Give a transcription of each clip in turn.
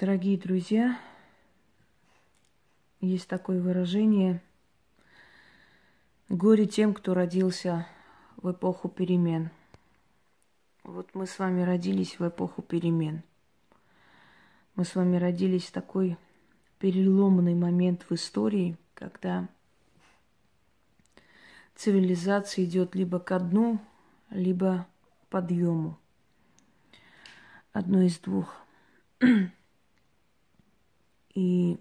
Дорогие друзья, есть такое выражение «Горе тем, кто родился в эпоху перемен». Вот мы с вами родились в эпоху перемен. Мы с вами родились в такой переломный момент в истории, когда цивилизация идет либо ко дну, либо к подъему. Одно из двух. И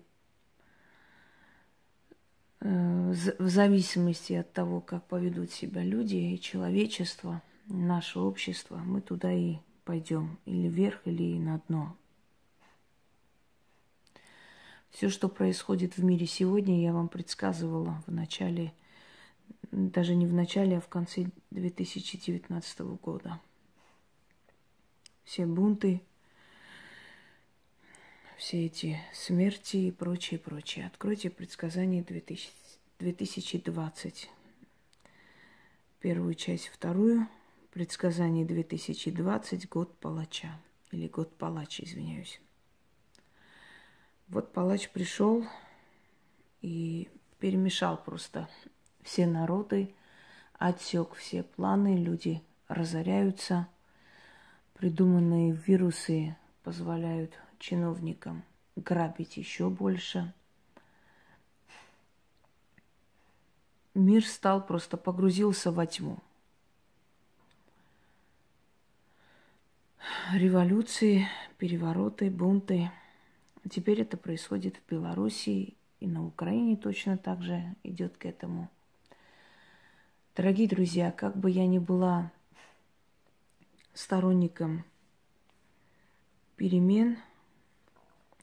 э, в зависимости от того, как поведут себя люди и человечество, наше общество, мы туда и пойдем, или вверх, или на дно. Все, что происходит в мире сегодня, я вам предсказывала в начале, даже не в начале, а в конце 2019 года. Все бунты, все эти смерти и прочее, прочее. Откройте предсказание 2000, 2020. Первую часть, вторую. Предсказание 2020, год палача. Или год палача, извиняюсь. Вот палач пришел и перемешал просто все народы, отсек все планы, люди разоряются, придуманные вирусы позволяют чиновникам грабить еще больше. Мир стал просто погрузился во тьму. Революции, перевороты, бунты. Теперь это происходит в Белоруссии и на Украине точно так же идет к этому. Дорогие друзья, как бы я ни была сторонником перемен –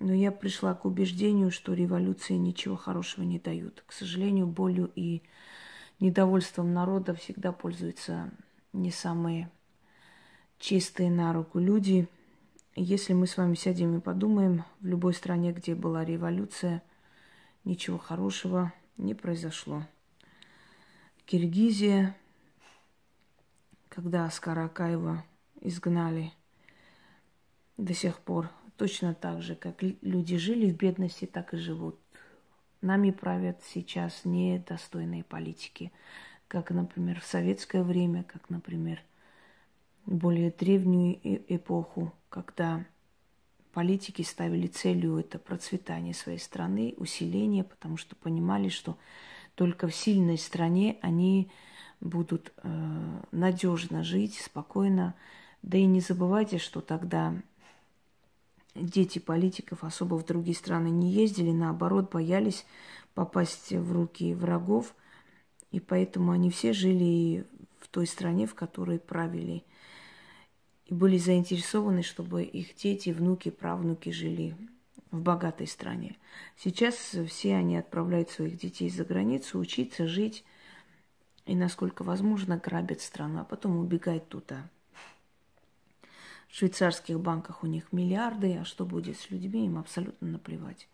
но я пришла к убеждению, что революции ничего хорошего не дают. К сожалению, болью и недовольством народа всегда пользуются не самые чистые на руку люди. Если мы с вами сядем и подумаем, в любой стране, где была революция, ничего хорошего не произошло. Киргизия, когда Аскара Акаева изгнали, до сих пор точно так же, как люди жили в бедности, так и живут. Нами правят сейчас недостойные политики, как, например, в советское время, как, например, более древнюю эпоху, когда политики ставили целью это процветание своей страны, усиление, потому что понимали, что только в сильной стране они будут э, надежно жить, спокойно. Да и не забывайте, что тогда дети политиков особо в другие страны не ездили, наоборот, боялись попасть в руки врагов, и поэтому они все жили в той стране, в которой правили, и были заинтересованы, чтобы их дети, внуки, правнуки жили в богатой стране. Сейчас все они отправляют своих детей за границу учиться, жить и, насколько возможно, грабят страну, а потом убегают туда – швейцарских банках у них миллиарды, а что будет с людьми, им абсолютно наплевать.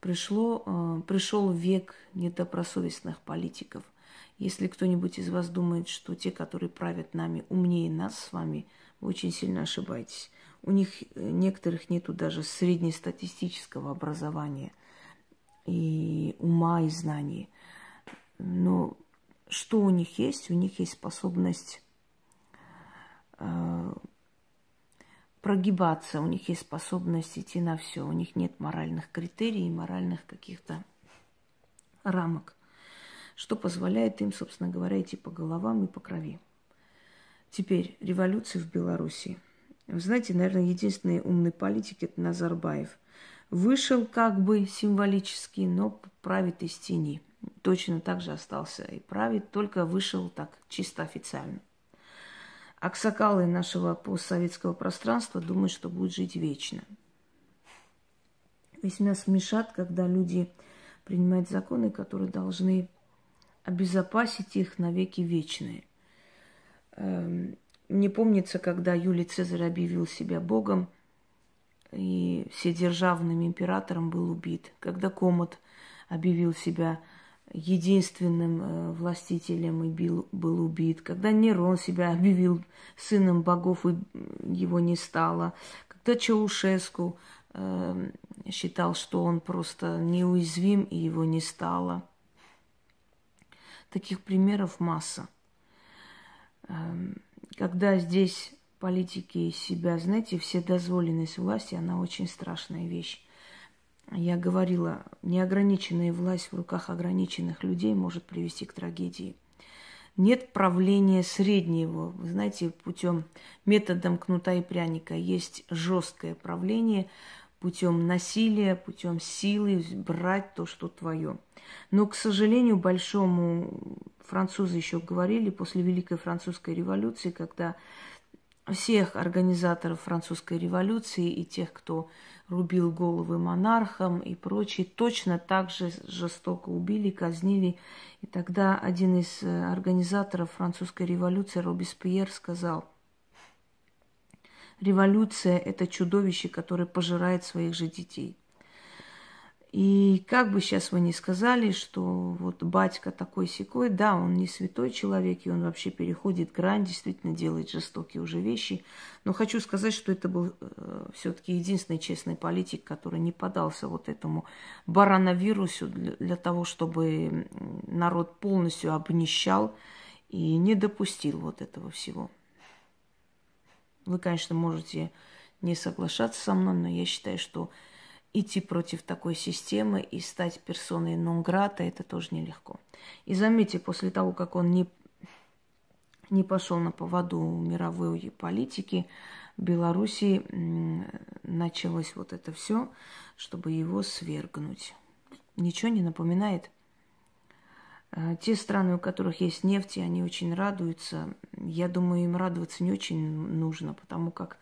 Пришло, э, пришел век недобросовестных политиков. Если кто-нибудь из вас думает, что те, которые правят нами, умнее нас с вами, вы очень сильно ошибаетесь. У них э, некоторых нету даже среднестатистического образования и ума и знаний. Но что у них есть? У них есть способность э, прогибаться, у них есть способность идти на все, у них нет моральных критерий моральных каких-то рамок, что позволяет им, собственно говоря, идти по головам и по крови. Теперь революции в Беларуси. Вы знаете, наверное, единственный умный политик – это Назарбаев. Вышел как бы символически, но правит из тени. Точно так же остался и правит, только вышел так чисто официально аксакалы нашего постсоветского пространства думают, что будут жить вечно. Весьма смешат, когда люди принимают законы, которые должны обезопасить их навеки вечные. Эм, Не помнится, когда Юлий Цезарь объявил себя богом, и вседержавным императором был убит. Когда Комод объявил себя единственным э, властителем и бил, был убит, когда Нерон себя объявил сыном богов и его не стало, когда Чаушеску э, считал, что он просто неуязвим и его не стало. Таких примеров масса. Э, когда здесь политики себя, знаете, вседозволенность власти, она очень страшная вещь. Я говорила, неограниченная власть в руках ограниченных людей может привести к трагедии. Нет правления среднего, вы знаете, путем методом кнута и пряника. Есть жесткое правление путем насилия, путем силы брать то, что твое. Но, к сожалению, большому французы еще говорили после Великой Французской революции, когда всех организаторов французской революции и тех, кто рубил головы монархам и прочие, точно так же жестоко убили, казнили. И тогда один из э, организаторов французской революции, Робеспьер, сказал, революция – это чудовище, которое пожирает своих же детей – и как бы сейчас вы ни сказали, что вот батька такой секой, да, он не святой человек, и он вообще переходит грань, действительно делает жестокие уже вещи. Но хочу сказать, что это был э, все-таки единственный честный политик, который не подался вот этому барановирусу для, для того, чтобы народ полностью обнищал и не допустил вот этого всего. Вы, конечно, можете не соглашаться со мной, но я считаю, что идти против такой системы и стать персоной нон-грата, это тоже нелегко. И заметьте, после того, как он не, не пошел на поводу мировой политики, в Белоруссии началось вот это все, чтобы его свергнуть. Ничего не напоминает? А, те страны, у которых есть нефть, и они очень радуются. Я думаю, им радоваться не очень нужно, потому как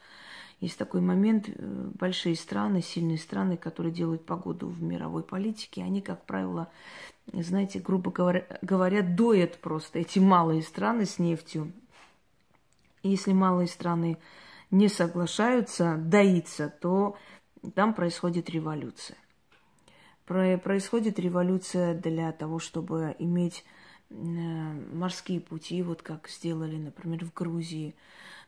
есть такой момент, э, большие страны, сильные страны, которые делают погоду в мировой политике, они, как правило, знаете, грубо говоря, говоря доят просто эти малые страны с нефтью. И если малые страны не соглашаются доиться, то там происходит революция. Происходит революция для того, чтобы иметь Э, морские пути, вот как сделали, например, в Грузии,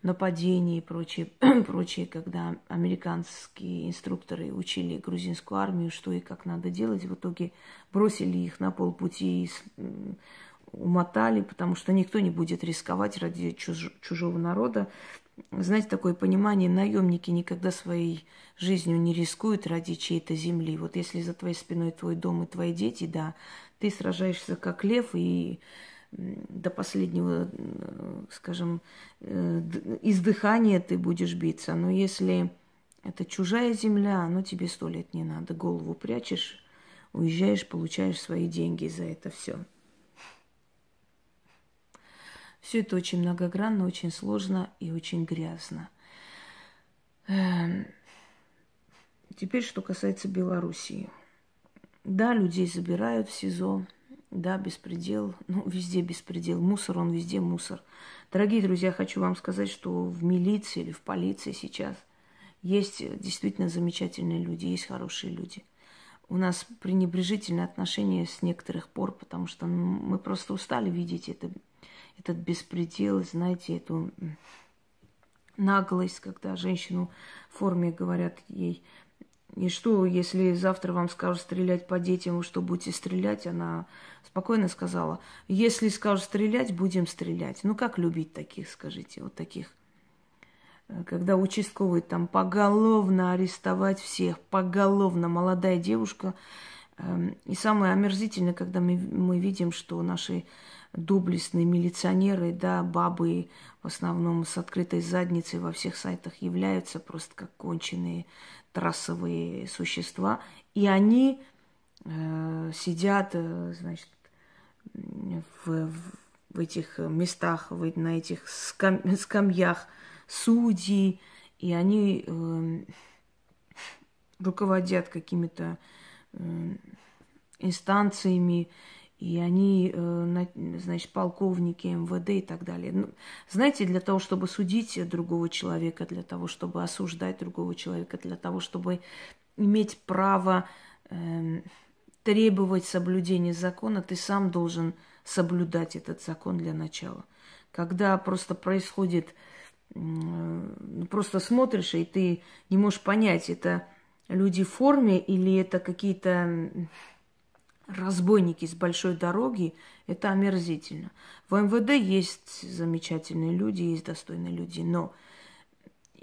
нападения и прочее, прочее, когда американские инструкторы учили грузинскую армию, что и как надо делать, в итоге бросили их на полпути и умотали, потому что никто не будет рисковать ради чуж- чужого народа знаете, такое понимание, наемники никогда своей жизнью не рискуют ради чьей-то земли. Вот если за твоей спиной твой дом и твои дети, да, ты сражаешься как лев и до последнего, э, скажем, э, издыхания ты будешь биться. Но если это чужая земля, оно тебе сто лет не надо. Голову прячешь, уезжаешь, получаешь свои деньги за это все. Все это очень многогранно, очень сложно и очень грязно. Эм, теперь, что касается Белоруссии. Да, людей забирают в СИЗО, да, беспредел, ну, везде беспредел, мусор, он везде мусор. Дорогие друзья, хочу вам сказать, что в милиции или в полиции сейчас есть действительно замечательные люди, есть хорошие люди. У нас пренебрежительное отношение с некоторых пор, потому что ну, мы просто устали видеть это этот беспредел, знаете, эту наглость, когда женщину в форме говорят ей, и что, если завтра вам скажут стрелять по детям, вы что, будете стрелять? Она спокойно сказала, если скажут стрелять, будем стрелять. Ну, как любить таких, скажите, вот таких? Когда участковый там поголовно арестовать всех, поголовно, молодая девушка. Эм, и самое омерзительное, когда мы, мы видим, что наши доблестные милиционеры, да, бабы в основном с открытой задницей во всех сайтах являются просто как конченые трассовые существа. И они э, сидят, э, значит, в, в этих местах, на этих скам, скамьях судьи, и они э, руководят какими-то э, инстанциями, и они, э, значит, полковники МВД и так далее. Ну, знаете, для того, чтобы судить другого человека, для того, чтобы осуждать другого человека, для того, чтобы иметь право э, требовать соблюдения закона, ты сам должен соблюдать этот закон для начала. Когда просто происходит, э, просто смотришь, и ты не можешь понять, это люди в форме или это какие-то разбойники с большой дороги, это омерзительно. В МВД есть замечательные люди, есть достойные люди, но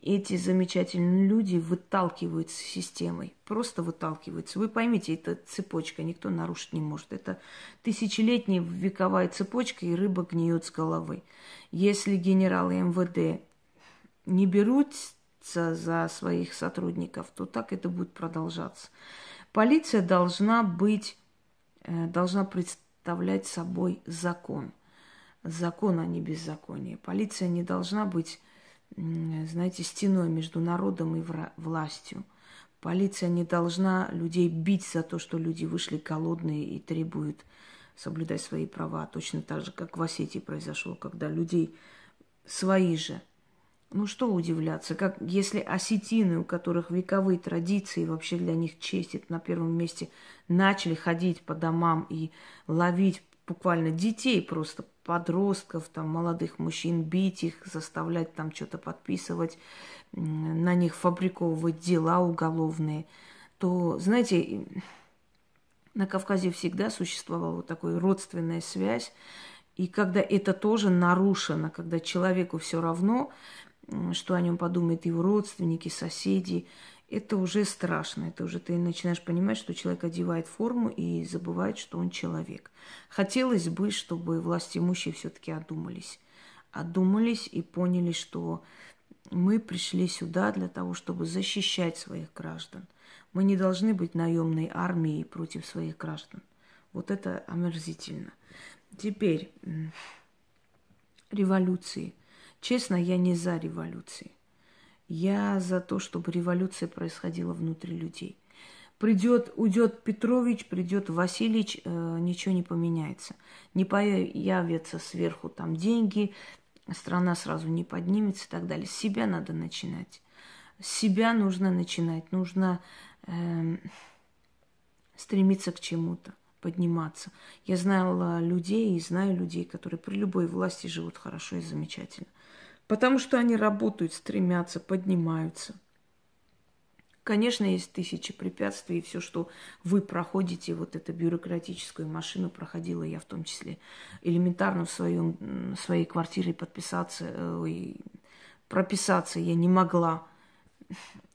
эти замечательные люди выталкивают системой, просто выталкиваются. Вы поймите, это цепочка, никто нарушить не может. Это тысячелетняя вековая цепочка, и рыба гниет с головы. Если генералы МВД не берутся за своих сотрудников, то так это будет продолжаться. Полиция должна быть Э, должна представлять собой закон. Закон, а не беззаконие. Полиция не должна быть, знаете, стеной между народом и властью. Полиция не должна людей бить за то, что люди вышли голодные и требуют соблюдать свои права. Точно так же, как в Осетии произошло, когда людей свои же – ну что удивляться, как если осетины, у которых вековые традиции, вообще для них честь это на первом месте, начали ходить по домам и ловить буквально детей просто, подростков, там, молодых мужчин, бить их, заставлять там что-то подписывать, на них фабриковывать дела уголовные, то, знаете, на Кавказе всегда существовала вот такая родственная связь, и когда это тоже нарушено, когда человеку все равно, что о нем подумают его родственники, соседи. Это уже страшно. Это уже ты начинаешь понимать, что человек одевает форму и забывает, что он человек. Хотелось бы, чтобы власти имущие все-таки одумались. Одумались и поняли, что мы пришли сюда для того, чтобы защищать своих граждан. Мы не должны быть наемной армией против своих граждан. Вот это омерзительно. Теперь революции – Честно, я не за революции. Я за то, чтобы революция происходила внутри людей. Придет, уйдет Петрович, придет Васильевич, э, ничего не поменяется. Не появятся сверху там деньги, страна сразу не поднимется и так далее. С себя надо начинать. С себя нужно начинать. Нужно э, стремиться к чему-то, подниматься. Я знала людей и знаю людей, которые при любой власти живут хорошо и замечательно. Потому что они работают, стремятся, поднимаются. Конечно, есть тысячи препятствий, и все, что вы проходите, вот эту бюрократическую машину проходила я в том числе. Элементарно в своем, в своей квартире подписаться, э, ой, прописаться я не могла.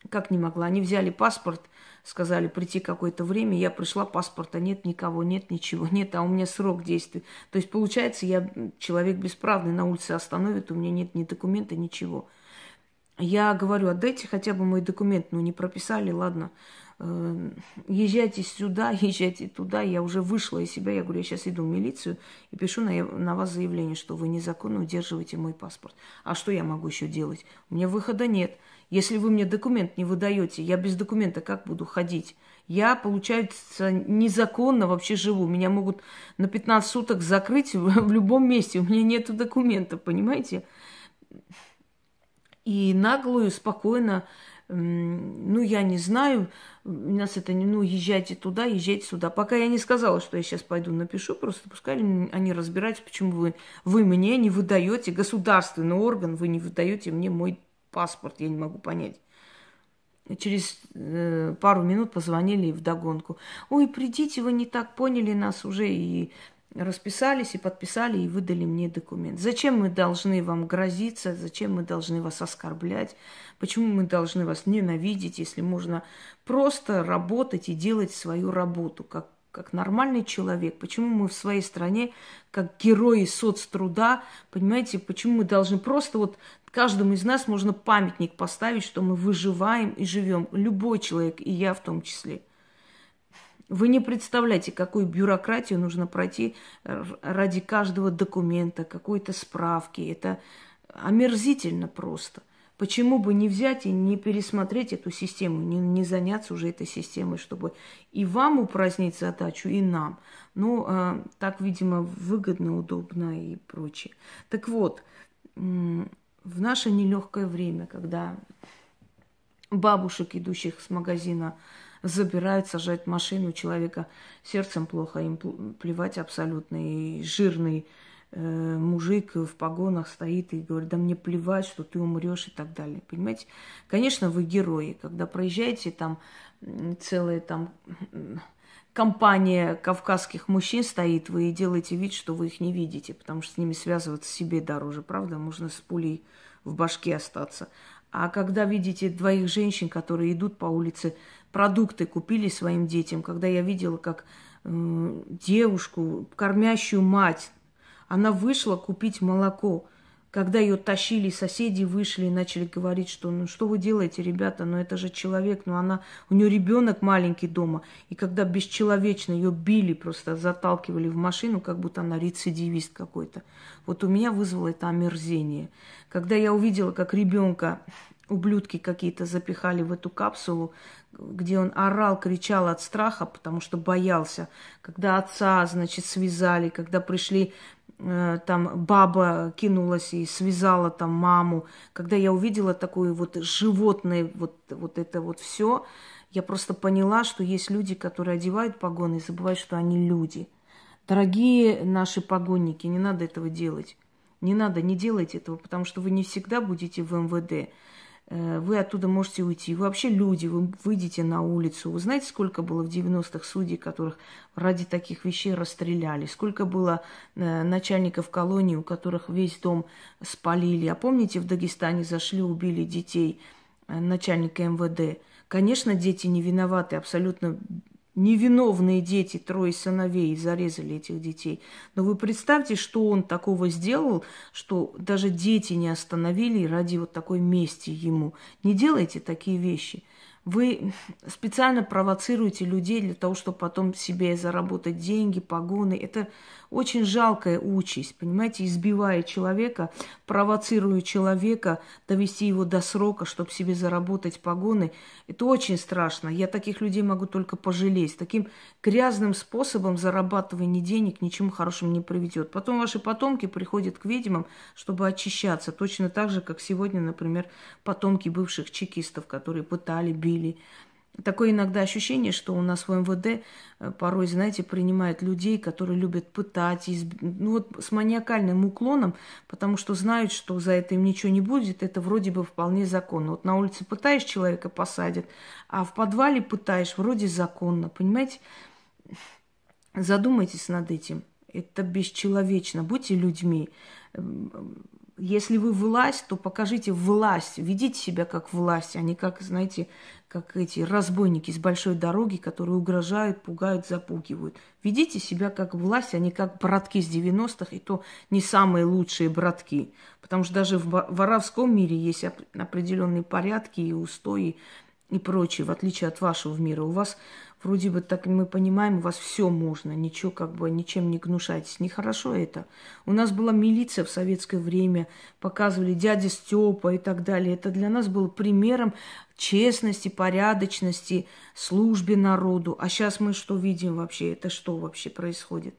Как не могла? Они взяли паспорт, сказали прийти какое-то время, я пришла, паспорта нет, никого нет, ничего нет, а у меня срок действия. То есть, получается, я человек бесправный, на улице остановят, у меня нет ни документа, ничего. Я говорю, отдайте хотя бы мой документ, ну не прописали, ладно. Эм, езжайте сюда, езжайте туда. Я уже вышла из себя, я говорю, я сейчас иду в милицию и пишу на, на вас заявление, что вы незаконно удерживаете мой паспорт. А что я могу еще делать? У меня выхода нет. Если вы мне документ не выдаете, я без документа как буду ходить? Я, получается, незаконно вообще живу. Меня могут на 15 суток закрыть в любом месте. У меня нет документа, понимаете? И наглую, спокойно, ну, я не знаю, у нас это не, ну, езжайте туда, езжайте сюда. Пока я не сказала, что я сейчас пойду напишу, просто пускай они разбираются, почему вы, вы мне не выдаете, государственный орган, вы не выдаете мне мой паспорт, я не могу понять. Через э, пару минут позвонили в догонку. Ой, придите, вы не так поняли нас уже и расписались, и подписали, и выдали мне документ. Зачем мы должны вам грозиться, зачем мы должны вас оскорблять, почему мы должны вас ненавидеть, если можно просто работать и делать свою работу, как, как нормальный человек. Почему мы в своей стране, как герои соцтруда, понимаете, почему мы должны просто вот Каждому из нас можно памятник поставить, что мы выживаем и живем. Любой человек, и я в том числе. Вы не представляете, какую бюрократию нужно пройти э, ради каждого документа, какой-то справки. Это омерзительно просто. Почему бы не взять и не пересмотреть эту систему, не, не заняться уже этой системой, чтобы и вам упразднить задачу, и нам. Ну, э, так, видимо, выгодно, удобно и прочее. Так вот, в наше нелегкое время, когда бабушек, идущих с магазина, забирают, сажают в машину человека, сердцем плохо, им плевать абсолютно, и жирный э, мужик в погонах стоит и говорит, да мне плевать, что ты умрешь и так далее, понимаете? Конечно, вы герои, когда проезжаете там целые там компания кавказских мужчин стоит, вы делаете вид, что вы их не видите, потому что с ними связываться себе дороже, правда? Можно с пулей в башке остаться. А когда видите двоих женщин, которые идут по улице, продукты купили своим детям, когда я видела, как э, девушку, кормящую мать, она вышла купить молоко – когда ее тащили, соседи вышли и начали говорить, что ну что вы делаете, ребята, ну это же человек, ну она, у нее ребенок маленький дома. И когда бесчеловечно ее били, просто заталкивали в машину, как будто она рецидивист какой-то. Вот у меня вызвало это омерзение. Когда я увидела, как ребенка ублюдки какие-то запихали в эту капсулу, где он орал, кричал от страха, потому что боялся. Когда отца, значит, связали, когда пришли Э, там баба кинулась и связала там маму. Когда я увидела такое вот животное, вот, вот это вот все, я просто поняла, что есть люди, которые одевают погоны и забывают, что они люди. Дорогие наши погонники, не надо этого делать. Не надо, не делайте этого, потому что вы не всегда будете в МВД. Э, вы оттуда можете уйти. Вы вообще люди, вы выйдете на улицу. Вы знаете, сколько было в 90-х судей, которых ради таких вещей расстреляли? Сколько было э, начальников колонии, у которых весь дом спалили? А помните, в Дагестане зашли, убили детей э, начальника МВД? Конечно, дети не виноваты, абсолютно невиновные дети, трое сыновей, зарезали этих детей. Но вы представьте, что он такого сделал, что даже дети не остановили ради вот такой мести ему. Не делайте такие вещи. Вы специально провоцируете людей для того, чтобы потом себе заработать деньги, погоны. Это очень жалкая участь, понимаете, избивая человека, провоцируя человека, довести его до срока, чтобы себе заработать погоны. Это очень страшно. Я таких людей могу только пожалеть. Таким грязным способом зарабатывание денег ничему хорошему не приведет. Потом ваши потомки приходят к ведьмам, чтобы очищаться. Точно так же, как сегодня, например, потомки бывших чекистов, которые пытали, били, Такое иногда ощущение, что у нас в МВД э, порой, знаете, принимают людей, которые любят пытать, изб... ну вот с маниакальным уклоном, потому что знают, что за это им ничего не будет, это вроде бы вполне законно. Вот на улице пытаешь, человека посадят, а в подвале пытаешь, вроде законно, понимаете? Задумайтесь над этим. Это бесчеловечно. Будьте людьми. Эм, если вы власть, то покажите власть, ведите себя как власть, а не как, знаете, как эти разбойники с большой дороги, которые угрожают, пугают, запугивают. Ведите себя как власть, а не как братки с 90-х, и то не самые лучшие братки. Потому что даже в воровском мире есть определенные порядки и устои и прочее, в отличие от вашего мира. У вас вроде бы так мы понимаем, у вас все можно, ничего как бы, ничем не гнушайтесь. Нехорошо это. У нас была милиция в советское время, показывали дядя Степа и так далее. Это для нас было примером честности, порядочности, службе народу. А сейчас мы что видим вообще? Это что вообще происходит?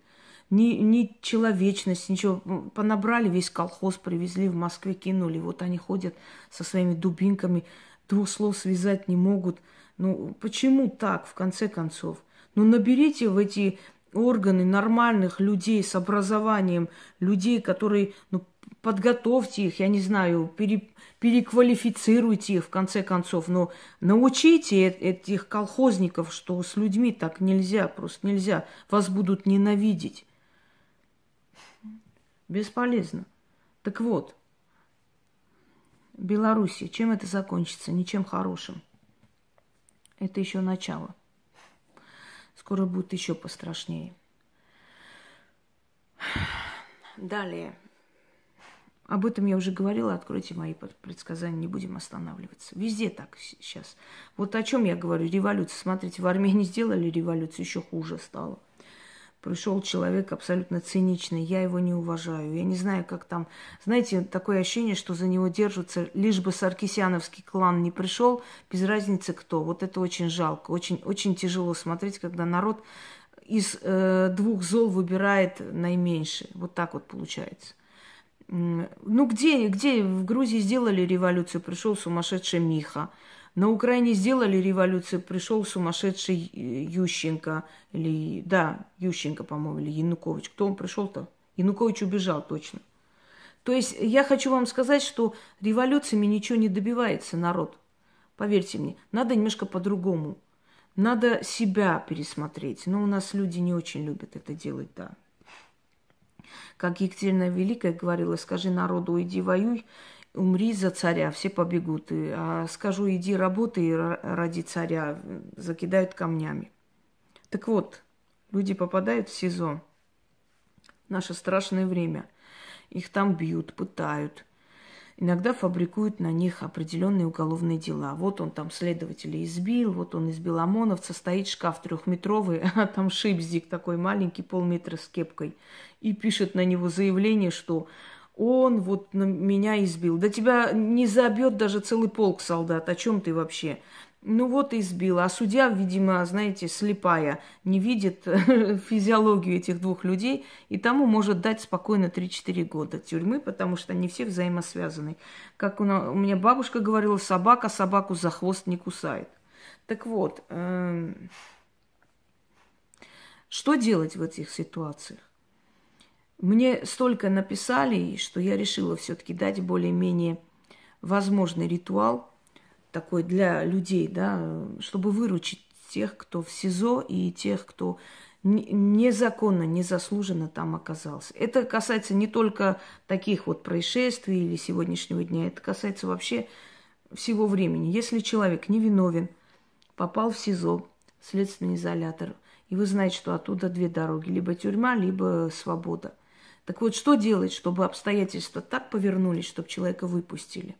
ни, ни человечность, ничего. Понабрали весь колхоз, привезли в Москве, кинули. Вот они ходят со своими дубинками, двух слов связать не могут – ну, почему так, в конце концов? Ну, наберите в эти органы нормальных людей с образованием, людей, которые, ну, подготовьте их, я не знаю, пере, переквалифицируйте их, в конце концов, но научите э, этих колхозников, что с людьми так нельзя, просто нельзя, вас будут ненавидеть. Бесполезно. Так вот, Беларусь, чем это закончится? Ничем хорошим. Это еще начало. Скоро будет еще пострашнее. Далее. Об этом я уже говорила, откройте мои предсказания, не будем останавливаться. Везде так сейчас. Вот о чем я говорю, революция. Смотрите, в Армении сделали революцию, еще хуже стало пришел человек абсолютно циничный, я его не уважаю, я не знаю, как там, знаете, такое ощущение, что за него держатся, лишь бы саркисяновский клан не пришел, без разницы кто. Вот это очень жалко, очень, очень тяжело смотреть, когда народ из э, двух зол выбирает наименьшее. Вот так вот получается. Ну, где, где в Грузии сделали революцию, пришел сумасшедший Миха. На Украине сделали революцию, пришел сумасшедший э, Ющенко, или, да, Ющенко, по-моему, или Янукович. Кто он пришел-то? Янукович убежал точно. То есть я хочу вам сказать, что революциями ничего не добивается народ. Поверьте мне, надо немножко по-другому. Надо себя пересмотреть. Но у нас люди не очень любят это делать, да. Как Екатерина Великая говорила, скажи народу, уйди воюй, умри за царя, все побегут. А скажу, иди работай ради царя, закидают камнями. Так вот, люди попадают в СИЗО. Наше страшное время. Их там бьют, пытают. Иногда фабрикуют на них определенные уголовные дела. Вот он там следователя избил, вот он избил ОМОНовца, стоит шкаф трехметровый, а там шипзик такой маленький, полметра с кепкой. И пишет на него заявление, что он вот на меня избил. Да тебя не забьет даже целый полк солдат. О чем ты вообще? Ну вот избил. А судья, видимо, знаете, слепая, не видит физиологию этих двух людей, и тому может дать спокойно 3-4 года тюрьмы, потому что они все взаимосвязаны. Как у, у меня бабушка говорила, собака собаку за хвост не кусает. Так вот, эм, что делать в этих ситуациях? Мне столько написали, что я решила все-таки дать более-менее возможный ритуал такой для людей, да, чтобы выручить тех, кто в СИЗО и тех, кто незаконно, незаслуженно там оказался. Это касается не только таких вот происшествий или сегодняшнего дня, это касается вообще всего времени. Если человек невиновен, попал в СИЗО, следственный изолятор, и вы знаете, что оттуда две дороги, либо тюрьма, либо свобода – так вот, что делать, чтобы обстоятельства так повернулись, чтобы человека выпустили?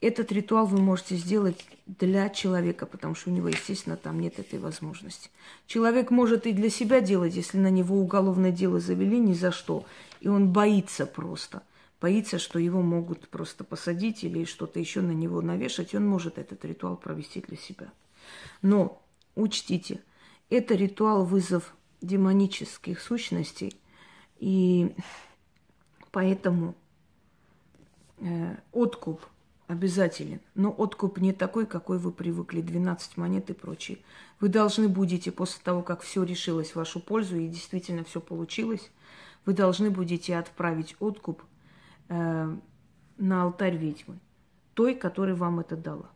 Этот ритуал вы можете сделать для человека, потому что у него, естественно, там нет этой возможности. Человек может и для себя делать, если на него уголовное дело завели ни за что. И он боится просто. Боится, что его могут просто посадить или что-то еще на него навешать. Он может этот ритуал провести для себя. Но учтите, это ритуал вызов демонических сущностей, и поэтому э, откуп обязателен. Но откуп не такой, какой вы привыкли, 12 монет и прочее. Вы должны будете после того, как все решилось в вашу пользу и действительно все получилось, вы должны будете отправить откуп э, на алтарь ведьмы, той, которая вам это дала.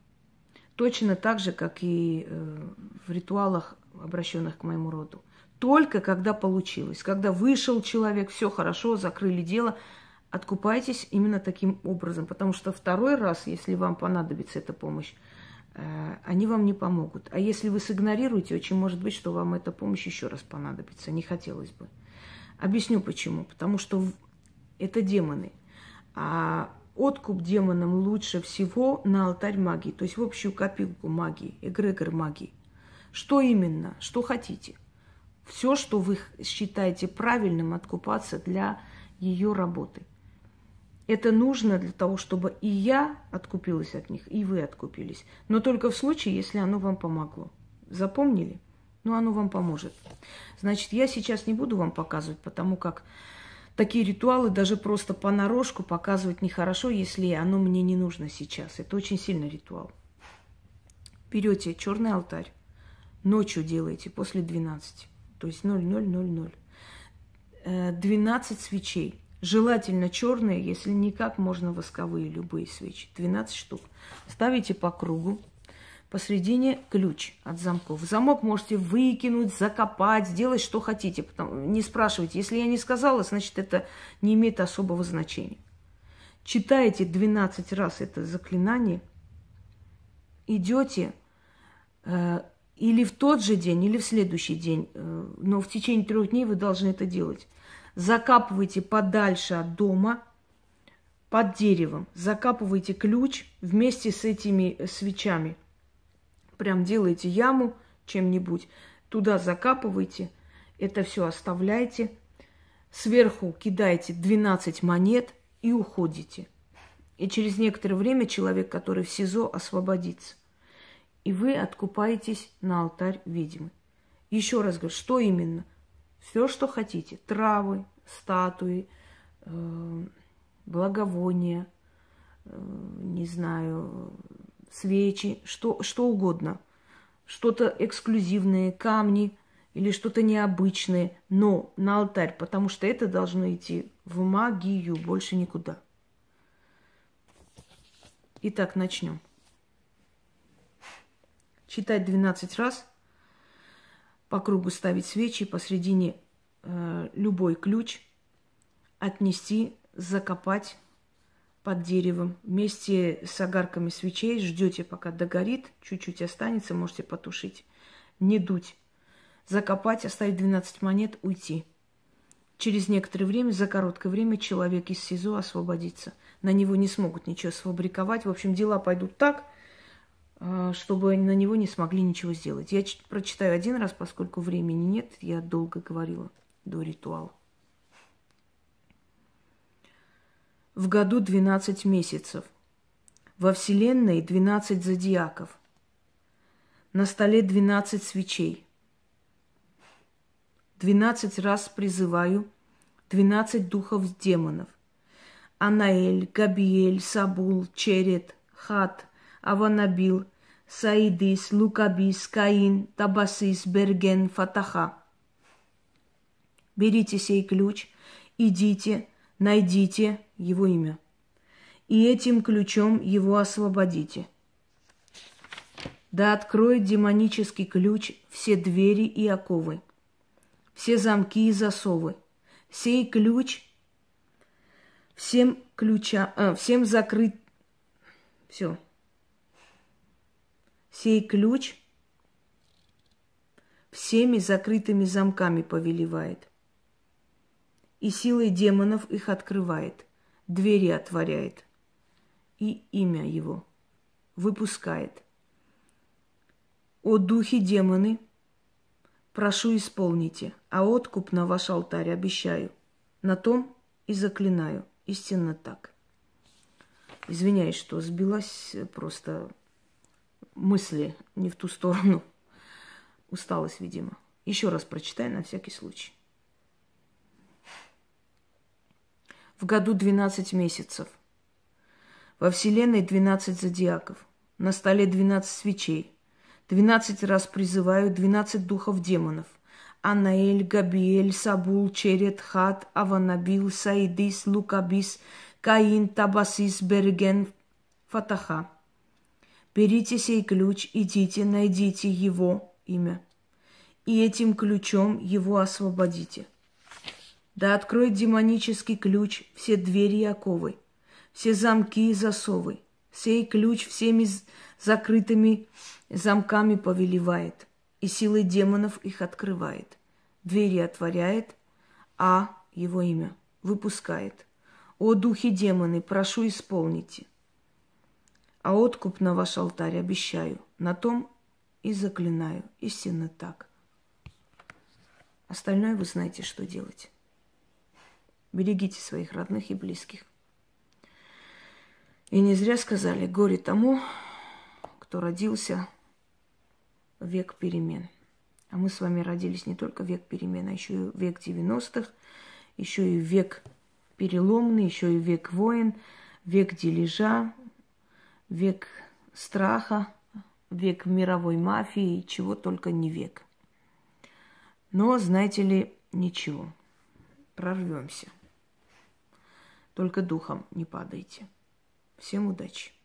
Точно так же, как и э, в ритуалах, обращенных к моему роду только когда получилось. Когда вышел человек, все хорошо, закрыли дело, откупайтесь именно таким образом. Потому что второй раз, если вам понадобится эта помощь, э, они вам не помогут. А если вы сигнорируете, очень может быть, что вам эта помощь еще раз понадобится. Не хотелось бы. Объясню почему. Потому что это демоны. А откуп демонам лучше всего на алтарь магии, то есть в общую копилку магии, эгрегор магии. Что именно? Что хотите – все, что вы считаете правильным, откупаться для ее работы. Это нужно для того, чтобы и я откупилась от них, и вы откупились. Но только в случае, если оно вам помогло. Запомнили? Ну, оно вам поможет. Значит, я сейчас не буду вам показывать, потому как такие ритуалы даже просто понарошку показывать нехорошо, если оно мне не нужно сейчас. Это очень сильный ритуал. Берете черный алтарь, ночью делаете, после 12 то есть 0000. 12 э, свечей. Желательно черные, если никак, можно восковые любые свечи. 12 штук. Ставите по кругу. Посредине ключ от замков. Замок можете выкинуть, закопать, сделать, что хотите. Потом не спрашивайте. Если я не сказала, значит, это не имеет особого значения. Читаете 12 раз это заклинание. Идете э, или в тот же день, или в следующий день. Э, но в течение трех дней вы должны это делать. Закапывайте подальше от дома, под деревом. Закапывайте ключ вместе с этими э, свечами. Прям делайте яму чем-нибудь. Туда закапывайте. Это все оставляйте. Сверху кидайте 12 монет и уходите. И через некоторое время человек, который в СИЗО, освободится и вы откупаетесь на алтарь ведьмы. Еще раз говорю, что именно? Все, что хотите. Травы, статуи, э, благовония, э, не знаю, свечи, что, что угодно. Что-то эксклюзивное, камни или что-то необычное, но на алтарь, потому что это должно идти в магию, больше никуда. Итак, начнем читать 12 раз, по кругу ставить свечи, посредине э, любой ключ отнести, закопать под деревом. Вместе с огарками свечей ждете, пока догорит, чуть-чуть останется, можете потушить. Не дуть. Закопать, оставить 12 монет, уйти. Через некоторое время, за короткое время, человек из СИЗО освободится. На него не смогут ничего сфабриковать. В общем, дела пойдут так – Э, чтобы на него не смогли ничего сделать. Я прочитаю один раз, поскольку времени нет, я долго говорила до ритуала. В году 12 месяцев. Во Вселенной 12 зодиаков. На столе 12 свечей. 12 раз призываю 12 духов демонов. Анаэль, Габиэль, Сабул, Черет, Хат, Аванабил, Саидис, Лукабис, Каин, Табасис, Берген, Фатаха. Берите сей ключ, идите, найдите его имя. И этим ключом его освободите. Да откроет демонический ключ все двери и оковы, все замки и засовы. Сей ключ всем ключа, э, всем закрыт. Все сей ключ всеми закрытыми замками повелевает. И силой демонов их открывает, двери отворяет. И имя его выпускает. О духи демоны, прошу исполните, а откуп на ваш алтарь обещаю. На том и заклинаю. Истинно так. Извиняюсь, что сбилась просто мысли не в ту сторону. Усталость, видимо. Еще раз прочитай на всякий случай. В году 12 месяцев. Во Вселенной 12 зодиаков. На столе 12 свечей. 12 раз призываю 12 духов демонов. Анаэль, Габиэль, Сабул, Черет, Хат, Аванабил, Саидис, Лукабис, Каин, Табасис, Берген, Фатаха. Берите сей ключ, идите, найдите его имя, и этим ключом его освободите. Да откроет демонический ключ все двери Яковы, все замки и засовы. Сей ключ всеми закрытыми замками повелевает, и силой демонов их открывает. Двери отворяет, а его имя выпускает. О, духи демоны, прошу исполните – а откуп на ваш алтарь обещаю. На том и заклинаю. Истинно так. Остальное вы знаете, что делать. Берегите своих родных и близких. И не зря сказали, горе тому, кто родился в век перемен. А мы с вами родились не только век перемен, а еще и век 90-х, еще и век переломный, еще и век воин, век дележа, век страха, век мировой мафии, чего только не век. Но, знаете ли, ничего. Прорвемся. Только духом не падайте. Всем удачи!